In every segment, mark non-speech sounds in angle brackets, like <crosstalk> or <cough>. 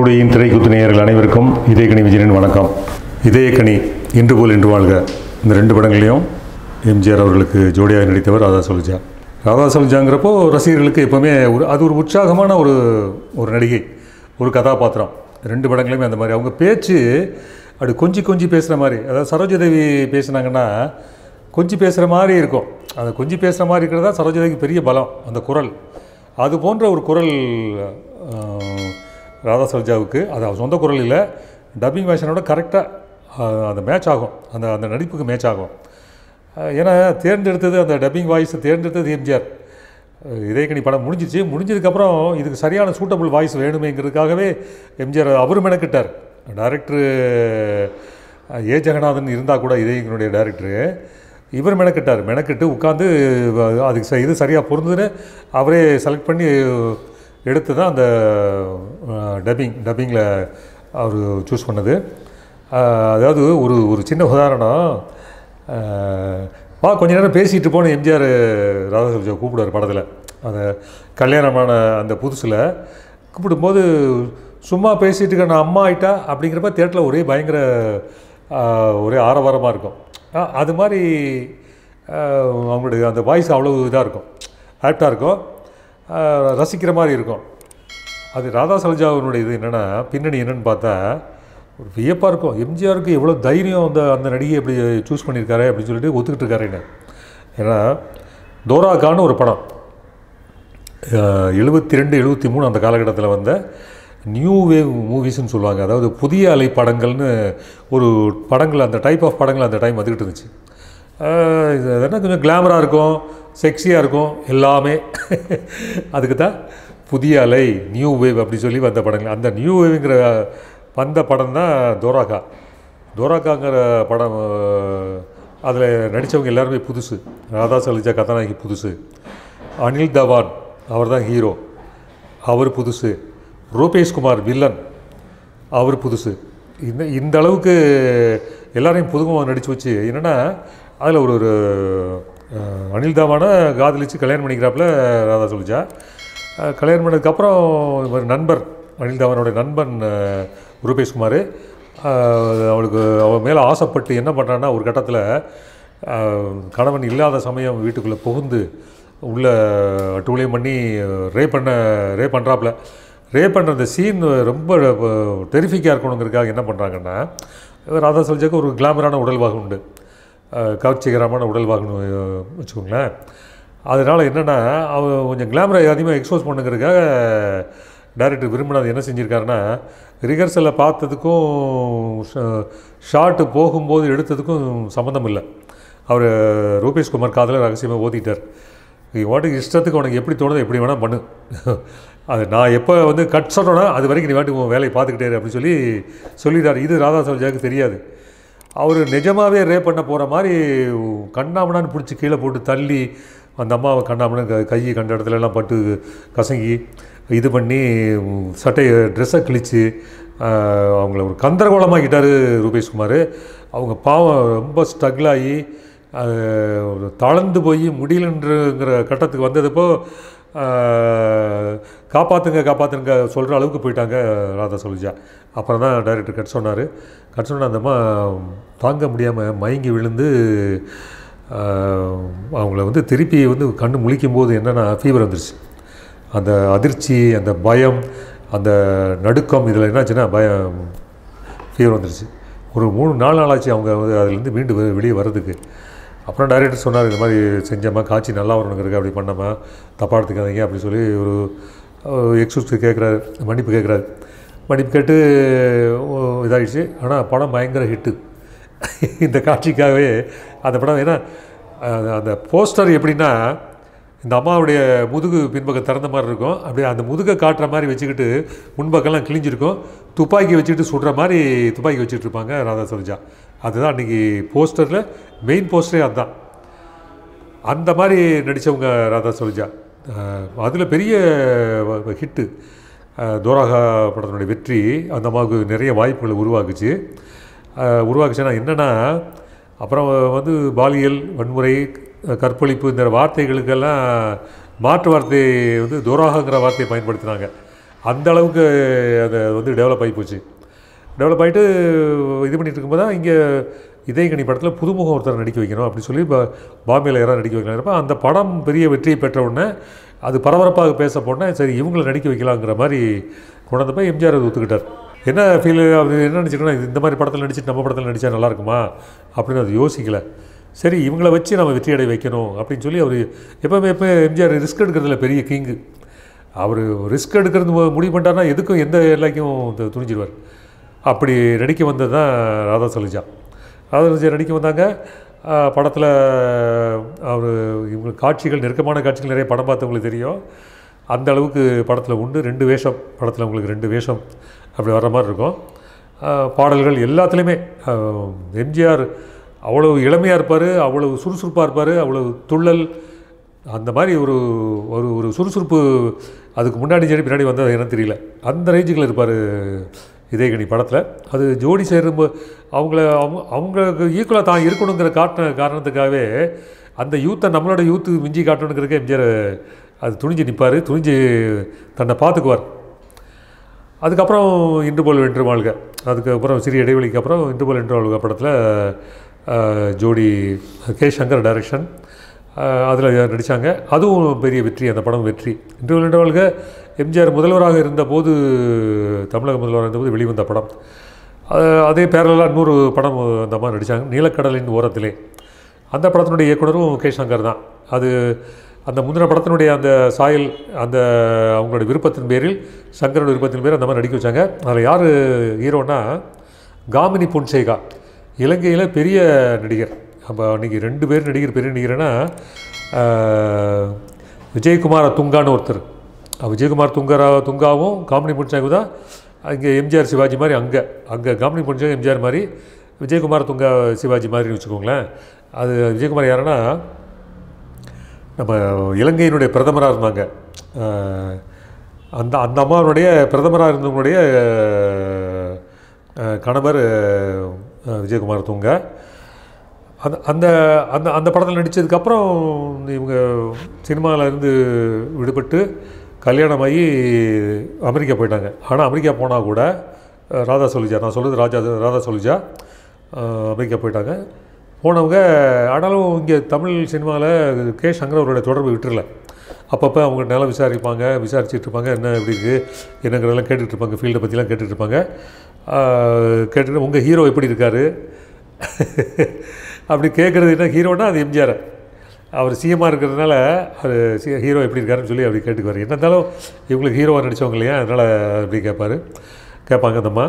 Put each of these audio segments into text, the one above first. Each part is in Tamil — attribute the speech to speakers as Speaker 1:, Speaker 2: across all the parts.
Speaker 1: சூடையின் திரைக்குத்து நேயர்கள் அனைவருக்கும் இதயக்கணி விஜயனின் வணக்கம் இதயக்கணி இன்று போல் இன்று வாழ்க இந்த ரெண்டு படங்களையும் எம்ஜிஆர் அவர்களுக்கு ஜோடியாக நடித்தவர் ராதா சொல்ஜா ராதா சொல்ஜாங்கிறப்போ ரசிகர்களுக்கு எப்போவுமே ஒரு அது ஒரு உற்சாகமான ஒரு ஒரு நடிகை ஒரு கதாபாத்திரம் ரெண்டு படங்களையுமே அந்த மாதிரி அவங்க பேச்சு அப்படி கொஞ்சி கொஞ்சி பேசுகிற மாதிரி அதாவது சரோஜதேவி பேசுனாங்கன்னா கொஞ்சி பேசுகிற மாதிரி இருக்கும் அதை கொஞ்சி பேசுகிற மாதிரி இருக்கிறதா சரோஜதேவிக்கு பெரிய பலம் அந்த குரல் அது போன்ற ஒரு குரல் ராதா சர்ஜாவுக்கு அது சொந்த குரலில் டப்பிங் வேஷனோட கரெக்டாக அந்த மேட்ச் ஆகும் அந்த அந்த நடிப்புக்கு மேட்ச் ஆகும் ஏன்னா தேர்ந்தெடுத்தது அந்த டப்பிங் வாய்ஸ் தேர்ந்தெடுத்தது எம்ஜிஆர் இதயக்கணி படம் முடிஞ்சிச்சு முடிஞ்சதுக்கப்புறம் இதுக்கு சரியான சூட்டபுள் வாய்ஸ் வேணுமேங்கிறதுக்காகவே எம்ஜிஆர் அவரும் மெனக்கிட்டார் டைரக்டரு ஏ ஜெகநாதன் இருந்தால் கூட இதயங்கனுடைய டைரக்டரு இவர் மெனக்கிட்டார் மெனக்கிட்டு உட்காந்து அதுக்கு இது சரியாக பொருந்துன்னு அவரே செலக்ட் பண்ணி எடுத்து தான் அந்த டப்பிங் டப்பிங்கில் அவர் சூஸ் பண்ணது அதாவது ஒரு ஒரு சின்ன உதாரணம் வா கொஞ்ச நேரம் பேசிகிட்டு போன எம்ஜிஆர் ராதாசபஜா கூப்பிடுவார் படத்தில் அந்த கல்யாணமான அந்த புதுசில் கூப்பிடும்போது சும்மா பேசிகிட்டு இருக்க நான் அம்மா ஆகிட்டா அப்படிங்கிறப்ப தேட்டரில் ஒரே பயங்கர ஒரே ஆரவாரமாக இருக்கும் அது மாதிரி அவங்களுடைய அந்த வாய்ஸ் அவ்வளோ இதாக இருக்கும் ஆக்டாக இருக்கும் ரசிக்கிற மாதிரி இருக்கும் அது ராதா சலஜாவினுடைய இது என்னென்னா பின்னணி என்னென்னு பார்த்தா ஒரு வியப்பாக இருக்கும் எம்ஜிஆருக்கு எவ்வளோ தைரியம் அந்த அந்த நடிகை எப்படி சூஸ் பண்ணியிருக்காரு அப்படின்னு சொல்லிட்டு ஒத்துக்கிட்டு என்ன ஏன்னா தோரா கான் ஒரு படம் எழுபத்தி ரெண்டு எழுபத்தி மூணு அந்த காலகட்டத்தில் வந்த நியூ வேவ் மூவிஸ்ன்னு சொல்லுவாங்க அதாவது புதிய அலை படங்கள்னு ஒரு படங்கள் அந்த டைப் ஆஃப் படங்கள் அந்த டைம் வந்துக்கிட்டு இருந்துச்சு இது என்ன கொஞ்சம் கிளாமராக இருக்கும் செக்ஸியாக இருக்கும் எல்லாமே அதுக்கு தான் புதிய அலை நியூ வேவ் அப்படி சொல்லி வந்த படங்கள் அந்த நியூ வேவ்ங்கிற வந்த படம் தான் தோராக்கா தோராக்காங்கிற படம் அதில் நடித்தவங்க எல்லாருமே புதுசு ராதா சலிஜா கதாநாயகி புதுசு அனில் தவான் அவர் தான் ஹீரோ அவர் புதுசு ரூபேஷ்குமார் வில்லன் அவர் புதுசு இந்த இந்த அளவுக்கு எல்லாரையும் புதுமுகம் நடித்து வச்சு என்னென்னா அதில் ஒரு ஒரு அனில் தாமானை காதலிச்சு கல்யாணம் பண்ணிக்கிறாப்புல ராதா சொல்லிச்சா கல்யாணம் பண்ணதுக்கப்புறம் ஒரு நண்பர் அனில் தாவனுடைய நண்பன் ரூபேஷ்குமார் அவளுக்கு அவள் மேலே ஆசைப்பட்டு என்ன பண்ணுறான்னா ஒரு கட்டத்தில் கணவன் இல்லாத சமயம் வீட்டுக்குள்ளே புகுந்து உள்ள டூலியம் பண்ணி ரே பண்ண ரே பண்ணுறாப்புல ரே பண்ணுற அந்த சீன் ரொம்ப டெரிஃபிக்காக இருக்கணுங்கிறதுக்காக என்ன பண்ணுறாங்கன்னா ராதா சல்ஜாக்கு ஒரு கிளாமரான உடல்வாக உண்டு கவர்ச்சிகரமான உடல் வாங்கணும் வச்சுக்கோங்களேன் அதனால் என்னென்னா அவன் கொஞ்சம் கிளாமரை அதிகமாக எக்ஸ்போஸ் பண்ணுங்கிறதுக்காக டேரக்டர் விரும்பினது என்ன செஞ்சுருக்காருன்னா ரிஹர்சலை பார்த்ததுக்கும் ஷார்ட்டு போகும்போது எடுத்ததுக்கும் சம்மந்தம் இல்லை அவர் ரூபேஷ்குமார் காதில் ரகசியமாக ஓதிட்டார் வாட்டுக்கு இஷ்டத்துக்கு உனக்கு எப்படி தோணுதோ எப்படி வேணால் பண்ணு <laughs> அது நான் எப்போ வந்து கட் சொன்னோன்னா அது வரைக்கும் நீ வாட்டி உன் வேலையை பார்த்துக்கிட்டே அப்படின்னு சொல்லி சொல்லிட்டார் இது ராதா சரோஜாவுக்கு தெரியாது அவர் நிஜமாகவே ரேப் பண்ண போகிற மாதிரி கண்ணாமனான்னு பிடிச்சி கீழே போட்டு தள்ளி அந்த அம்மாவை கண்ணாமனான்னு க கையை கண்ட இடத்துலலாம் பட்டு கசங்கி இது பண்ணி சட்டையை ட்ரெஸ்ஸை கிழித்து அவங்கள ஒரு கந்தரகோளமாகிட்டார் ரூபேஷ்குமார் அவங்க பாவம் ரொம்ப ஸ்ட்ரகிள் ஆகி தளர்ந்து போய் முடியலன்றங்கிற கட்டத்துக்கு வந்ததுப்போ காப்பாற்றுங்க காப்பாற்றுங்க சொல்கிற அளவுக்கு போயிட்டாங்க ராதா சொல்லிஜா அப்புறம் தான் டைரக்டர் கட் சொன்னார் கட் சொன்ன அந்தம்மா தாங்க முடியாமல் மயங்கி விழுந்து அவங்கள வந்து திருப்பி வந்து கண் முழிக்கும் போது என்னென்னா ஃபீவர் வந்துருச்சு அந்த அதிர்ச்சி அந்த பயம் அந்த நடுக்கம் இதில் என்னாச்சுன்னா பயம் ஃபீவர் வந்துருச்சு ஒரு மூணு நாலு நாளாச்சு அவங்க வந்து அதுலேருந்து மீண்டு வெளியே வர்றதுக்கு அப்புறம் டைரக்டர் சொன்னார் இந்த மாதிரி செஞ்சோம்மா காட்சி நல்லா வரணுங்கிறது அப்படி பண்ணம்மா தப்பாக எடுத்துக்காதீங்க அப்படின்னு சொல்லி ஒரு எக்ஸூஸ்க்கு கேட்குறாரு மன்னிப்பு கேட்குறாரு மன்னிப்பு கேட்டு இதாகிடுச்சு ஆனால் படம் பயங்கர ஹிட்டு இந்த காட்சிக்காகவே அந்த படம் ஏன்னா அந்த போஸ்டர் எப்படின்னா இந்த அம்மாவுடைய முதுகு பின்பக்கம் திறந்த மாதிரி இருக்கும் அப்படியே அந்த முதுகை காட்டுற மாதிரி வச்சுக்கிட்டு முன்பக்கெல்லாம் கிழிஞ்சிருக்கும் துப்பாக்கி வச்சுக்கிட்டு சுடுற மாதிரி துப்பாக்கி வச்சுட்டு இருப்பாங்க ராதா சரோஜா அதுதான் அன்றைக்கி போஸ்டரில் மெயின் போஸ்டரே அதுதான் அந்த மாதிரி நடித்தவங்க ராதா சரோஜா அதில் பெரிய ஹிட்டு தோராகா படத்தினுடைய வெற்றி அந்த அம்மாவுக்கு நிறைய வாய்ப்புகளை உருவாக்குச்சு உருவாக்குச்சுன்னா என்னென்னா அப்புறம் வந்து பாலியல் வன்முறை கற்பழிப்பு இந்த வார்த்தைகளுக்கெல்லாம் மாற்று வார்த்தை வந்து தோராகங்கிற வார்த்தையை பயன்படுத்தினாங்க அந்த அளவுக்கு அதை வந்து டெவலப் ஆகி போச்சு டெவலப் ஆகிட்டு இது பண்ணிகிட்டு இருக்கும்போது தான் இங்கே இதே கணி படத்தில் புதுமுகம் ஒருத்தர் நடிக்க வைக்கணும் அப்படின்னு சொல்லி இப்போ பாம்பேயில் யாராவது நடிக்க வைக்கலாம்ப்போ அந்த படம் பெரிய வெற்றியை பெற்ற உடனே அது பரபரப்பாக பேச போனால் சரி இவங்களை நடிக்க வைக்கலாங்கிற மாதிரி கொண்டாந்து போய் எம்ஜிஆர் அது ஒத்துக்கிட்டார் என்ன ஃபீல் அது என்ன நினச்சிக்கணும் இந்த மாதிரி படத்தில் நடிச்சிட்டு நம்ம படத்தில் நடித்தா நல்லாயிருக்குமா அப்படின்னு அது யோசிக்கலை சரி இவங்களை வச்சு நம்ம வெற்றி அடை வைக்கணும் அப்படின்னு சொல்லி அவர் எப்போவுமே எப்போ எம்ஜிஆர் ரிஸ்க் எடுக்கிறதுல பெரிய கிங்கு அவர் ரிஸ்க் எடுக்கிறது முடிவு பண்ணிட்டார்னா எதுக்கும் எந்த எல்லாக்கும் துணிஞ்சிடுவார் அப்படி நடிக்க வந்தது தான் ராதா சலுஜா ராதா சலுஜா நடிக்க வந்தாங்க படத்தில் அவர் இவங்களுக்கு காட்சிகள் நெருக்கமான காட்சிகள் நிறைய படம் பார்த்தவங்களுக்கு தெரியும் அந்த அளவுக்கு படத்தில் உண்டு ரெண்டு வேஷம் படத்தில் உங்களுக்கு ரெண்டு வேஷம் அப்படி வர்ற மாதிரி இருக்கும் பாடல்கள் எல்லாத்துலேயுமே எம்ஜிஆர் அவ்வளவு இளமையாக இருப்பார் அவ்வளோ சுறுசுறுப்பாக இருப்பார் அவ்வளோ துள்ளல் அந்த மாதிரி ஒரு ஒரு ஒரு சுறுசுறுப்பு அதுக்கு முன்னாடி சரி பின்னாடி வந்தது என்ன தெரியல அந்த ரேஞ்சுக்கில் இருப்பார் இதயகணி படத்தில் அது ஜோடி சேரும் அவங்கள அவங்க அவங்களுக்கு ஈக்குவலாக தான் இருக்கணுங்கிற காட்டின காரணத்துக்காகவே அந்த யூத்தை நம்மளோட யூத்து மிஞ்சி காட்டணுங்கிறதுக்கு எம்ஜிஆர் அது துணிஞ்சு நிற்பார் துணிஞ்சு தன்னை பார்த்துக்குவார் அதுக்கப்புறம் இன்று போல் வென்று வாழ்க அதுக்கப்புறம் சிறிய இடைவெளிக்கு அப்புறம் இன்று போல் வென்று வாழ்க படத்தில் ஜோடி கே சங்கர் டைரக்ஷன் அதில் நடித்தாங்க அதுவும் பெரிய வெற்றி அந்த படம் வெற்றி இன்று விளையாண்டவர்கள் எம்ஜிஆர் முதல்வராக இருந்தபோது தமிழக முதல்வராக இருந்தபோது வெளிவந்த படம் அதே பேரலாம் இன்னொரு படம் அந்த மாதிரி நடித்தாங்க நீலக்கடலின் ஓரத்திலே அந்த படத்தினுடைய இயக்குனரும் கே சங்கர் தான் அது அந்த முந்தின படத்தினுடைய அந்த சாயல் அந்த அவங்களுடைய விருப்பத்தின் பேரில் சங்கரோட விருப்பத்தின் பேர் அந்த மாதிரி நடிக்க வச்சாங்க அதில் யார் ஹீரோன்னா காமினி புன்சேகா இலங்கையில் பெரிய நடிகர் அப்போ அன்றைக்கி ரெண்டு பேர் நடிகர் பெரிய நடிகர்னா விஜயகுமார் துங்கான்னு ஒருத்தர் விஜயகுமார் துங்கரா துங்காவும் காமெடி முடிச்சாங்க தான் இங்கே எம்ஜிஆர் சிவாஜி மாதிரி அங்கே அங்கே காமெடி முடிச்சாங்க எம்ஜிஆர் மாதிரி விஜயகுமார் துங்கா சிவாஜி மாதிரின்னு வச்சுக்கோங்களேன் அது விஜயகுமார் யாருன்னா நம்ம இலங்கையினுடைய பிரதமராக இருந்தாங்க அந்த அந்த அம்மாவுடைய பிரதமராக இருந்தவங்களுடைய கணவர் விஜயகுமார் துங்க அந்த அந்த அந்த அந்த படத்தில் நடித்ததுக்கப்புறம் இவங்க சினிமாவிலேருந்து விடுபட்டு கல்யாணமாகி அமெரிக்கா போயிட்டாங்க ஆனால் அமெரிக்கா போனால் கூட ராதா சொல்லிஜா நான் சொல்கிறது ராஜா ராதா சொல்லிஜா அமெரிக்கா போயிட்டாங்க போனவங்க ஆனாலும் இங்கே தமிழ் சினிமாவில் கே சங்கர் அவருடைய தொடர்பு விட்டுருல அப்பப்போ அவங்க நல்லா விசாரிப்பாங்க விசாரிச்சுட்டு இருப்பாங்க என்ன எப்படி இருக்குது என்னங்கிறதெல்லாம் கேட்டுகிட்டு இருப்பாங்க ஃபீல்டை பற்றிலாம் கேட்டுகிட்டு இருப்பாங்க கேட்டுட்டு உங்கள் ஹீரோ எப்படி இருக்கார் <laughs> அப்படி கேட்குறது என்ன ஹீரோனா அது எம்ஜிஆர் அவர் சிஎம்மாக இருக்கிறதுனால அவர் சி ஹீரோ எப்படி இருக்காருன்னு சொல்லி அப்படி கேட்டுக்குவார் என்ன இருந்தாலும் இவங்களுக்கு ஹீரோவாக நடித்தவங்க இல்லையா அதனால் அப்படி கேட்பார் கேட்பாங்க அந்தம்மா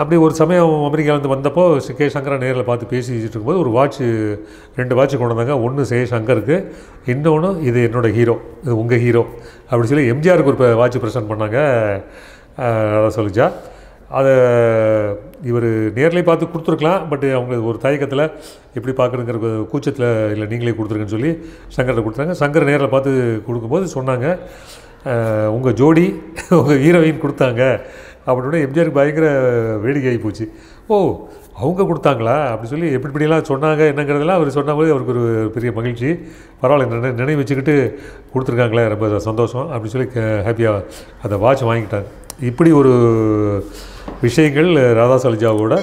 Speaker 1: அப்படி ஒரு சமயம் அமெரிக்காவிலேருந்து வந்தப்போ கே சங்கரை நேரில் பார்த்து பேசிட்டு இருக்கும்போது ஒரு வாட்ச் ரெண்டு வாட்ச் கொண்டு வந்தாங்க ஒன்று சே சங்கருக்கு இன்னொன்று இது என்னோடய ஹீரோ இது உங்கள் ஹீரோ அப்படி சொல்லி எம்ஜிஆருக்கு ஒரு வாட்ச் ப்ரெசன்ட் பண்ணாங்க அதை சொல்லிச்சா அதை இவர் நேரில் பார்த்து கொடுத்துருக்கலாம் பட் அவங்க ஒரு தயக்கத்தில் எப்படி பார்க்குறங்கிற கூச்சத்தில் இல்லை நீங்களே கொடுத்துருங்கன்னு சொல்லி சங்கரை கொடுத்தாங்க சங்கர் நேரில் பார்த்து கொடுக்கும்போது சொன்னாங்க உங்கள் ஜோடி உங்கள் ஹீரோயின் கொடுத்தாங்க அப்படின்னு எம்ஜிஆருக்கு பயங்கர வேடிக்கை ஆகி போச்சு ஓ அவங்க கொடுத்தாங்களா அப்படி சொல்லி எப்படி இப்படிலாம் சொன்னாங்க என்னங்கிறதெல்லாம் அவர் சொன்ன போது அவருக்கு ஒரு பெரிய மகிழ்ச்சி பரவாயில்ல நினை நினைவு வச்சுக்கிட்டு கொடுத்துருக்காங்களே ரொம்ப சந்தோஷம் அப்படின்னு சொல்லி ஹாப்பியாக அதை வாட்ச் வாங்கிட்டாங்க இப்படி ஒரு விஷயங்கள் ராதா சலுஜாவோட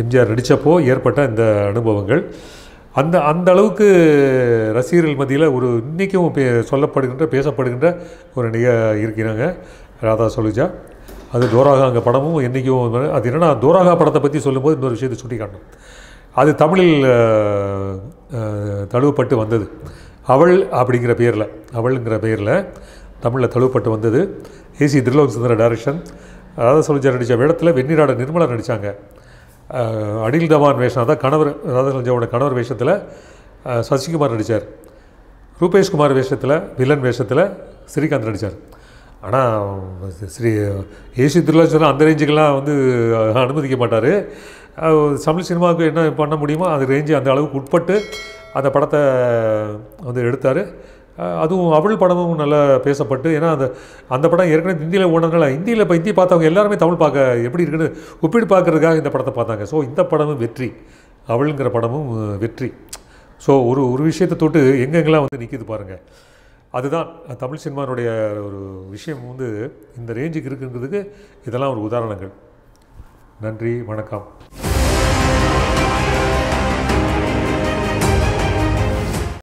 Speaker 1: எம்ஜிஆர் நடித்தப்போ ஏற்பட்ட இந்த அனுபவங்கள் அந்த அந்த அளவுக்கு ரசிகர்கள் மத்தியில் ஒரு இன்றைக்கும் பே சொல்லப்படுகின்ற பேசப்படுகின்ற ஒரு நிக இருக்கிறாங்க ராதா சலுஜா அது தோராகா அங்கே படமும் என்றைக்கும் அது என்னென்னா தோராகா படத்தை பற்றி சொல்லும்போது இன்னொரு விஷயத்தை சுட்டி காட்டணும் அது தமிழில் தழுவப்பட்டு வந்தது அவள் அப்படிங்கிற பேரில் அவளுங்கிற பேரில் தமிழில் தழுவப்பட்டு வந்தது ஏசி திருலோக் சுந்தர டைரக்ஷன் அதாவது சொல்லிச்சா நடித்த வேடத்தில் வெந்நிராட நிர்மலா நடித்தாங்க அனில் தவான் வேஷம் அதான் கணவர் ராதா சொல்லிஜாவோட கணவர் வேஷத்தில் சசிகுமார் நடித்தார் ரூபேஷ்குமார் வேஷத்தில் வில்லன் வேஷத்தில் ஸ்ரீகாந்த் நடித்தார் ஆனால் ஸ்ரீ ஏசி திருவிழா சொன்னால் அந்த ரேஞ்சுக்கெல்லாம் வந்து அனுமதிக்க மாட்டார் தமிழ் சினிமாவுக்கு என்ன பண்ண முடியுமோ அந்த ரேஞ்சு அந்த அளவுக்கு உட்பட்டு அந்த படத்தை வந்து எடுத்தார் அதுவும் அவள் படமும் நல்லா பேசப்பட்டு ஏன்னா அந்த அந்த படம் ஏற்கனவே ஹிந்தியில் ஓடுனதுனால ஹிந்தியில் இப்போ இந்தி பார்த்தவங்க எல்லாருமே தமிழ் பார்க்க எப்படி இருக்குன்னு ஒப்பிடு பார்க்குறதுக்காக இந்த படத்தை பார்த்தாங்க ஸோ இந்த படமும் வெற்றி அவளுங்கிற படமும் வெற்றி ஸோ ஒரு ஒரு விஷயத்தை தொட்டு எங்கெங்கெல்லாம் வந்து நிற்கிது பாருங்கள் அதுதான் தமிழ் சினிமானுடைய ஒரு விஷயம் வந்து இந்த ரேஞ்சுக்கு இருக்குங்கிறதுக்கு இதெல்லாம் ஒரு உதாரணங்கள் நன்றி வணக்கம்